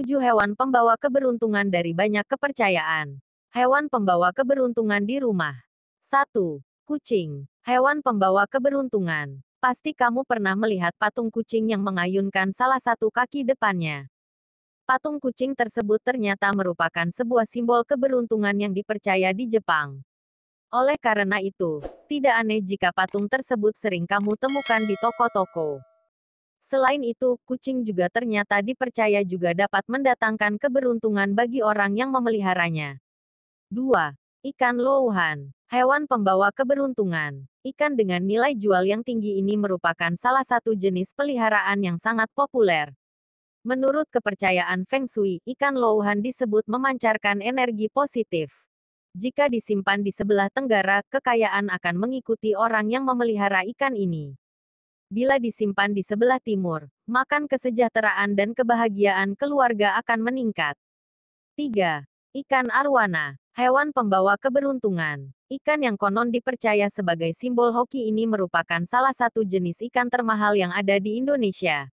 Tujuh hewan pembawa keberuntungan dari banyak kepercayaan. Hewan pembawa keberuntungan di rumah. 1. Kucing. Hewan pembawa keberuntungan. Pasti kamu pernah melihat patung kucing yang mengayunkan salah satu kaki depannya. Patung kucing tersebut ternyata merupakan sebuah simbol keberuntungan yang dipercaya di Jepang. Oleh karena itu, tidak aneh jika patung tersebut sering kamu temukan di toko-toko. Selain itu, kucing juga ternyata dipercaya juga dapat mendatangkan keberuntungan bagi orang yang memeliharanya. 2. Ikan Louhan Hewan pembawa keberuntungan. Ikan dengan nilai jual yang tinggi ini merupakan salah satu jenis peliharaan yang sangat populer. Menurut kepercayaan Feng Shui, ikan Louhan disebut memancarkan energi positif. Jika disimpan di sebelah tenggara, kekayaan akan mengikuti orang yang memelihara ikan ini bila disimpan di sebelah timur, makan kesejahteraan dan kebahagiaan keluarga akan meningkat. 3. Ikan arwana, hewan pembawa keberuntungan. Ikan yang konon dipercaya sebagai simbol hoki ini merupakan salah satu jenis ikan termahal yang ada di Indonesia.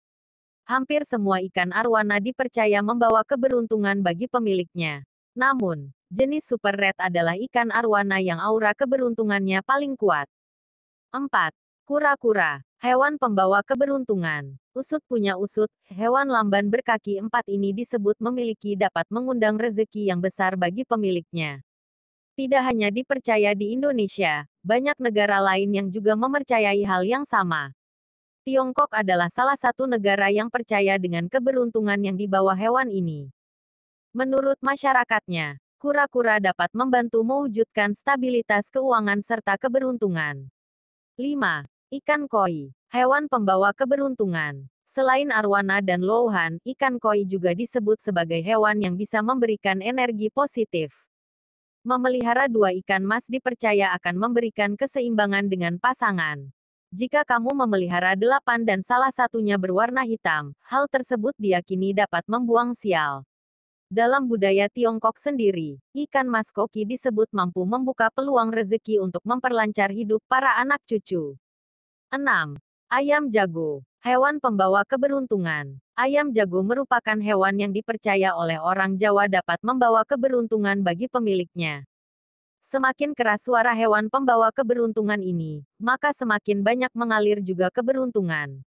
Hampir semua ikan arwana dipercaya membawa keberuntungan bagi pemiliknya. Namun, jenis Super Red adalah ikan arwana yang aura keberuntungannya paling kuat. 4. Kura-kura, hewan pembawa keberuntungan. Usut punya usut, hewan lamban berkaki empat ini disebut memiliki dapat mengundang rezeki yang besar bagi pemiliknya. Tidak hanya dipercaya di Indonesia, banyak negara lain yang juga memercayai hal yang sama. Tiongkok adalah salah satu negara yang percaya dengan keberuntungan yang dibawa hewan ini. Menurut masyarakatnya, kura-kura dapat membantu mewujudkan stabilitas keuangan serta keberuntungan. 5. Ikan koi, hewan pembawa keberuntungan. Selain arwana dan lohan, ikan koi juga disebut sebagai hewan yang bisa memberikan energi positif. Memelihara dua ikan mas dipercaya akan memberikan keseimbangan dengan pasangan. Jika kamu memelihara delapan dan salah satunya berwarna hitam, hal tersebut diyakini dapat membuang sial. Dalam budaya Tiongkok sendiri, ikan mas koki disebut mampu membuka peluang rezeki untuk memperlancar hidup para anak cucu. 6. Ayam jago. Hewan pembawa keberuntungan. Ayam jago merupakan hewan yang dipercaya oleh orang Jawa dapat membawa keberuntungan bagi pemiliknya. Semakin keras suara hewan pembawa keberuntungan ini, maka semakin banyak mengalir juga keberuntungan.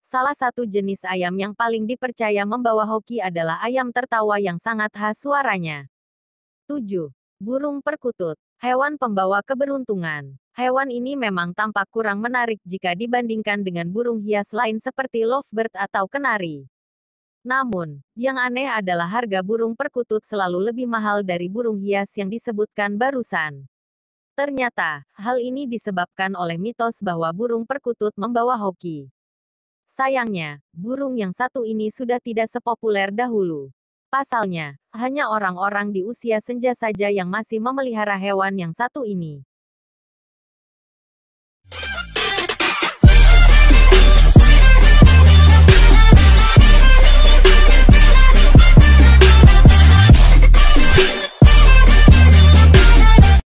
Salah satu jenis ayam yang paling dipercaya membawa hoki adalah ayam tertawa yang sangat khas suaranya. 7. Burung perkutut, hewan pembawa keberuntungan. Hewan ini memang tampak kurang menarik jika dibandingkan dengan burung hias lain seperti lovebird atau kenari. Namun, yang aneh adalah harga burung perkutut selalu lebih mahal dari burung hias yang disebutkan barusan. Ternyata, hal ini disebabkan oleh mitos bahwa burung perkutut membawa hoki. Sayangnya, burung yang satu ini sudah tidak sepopuler dahulu. Pasalnya, hanya orang-orang di usia senja saja yang masih memelihara hewan yang satu ini.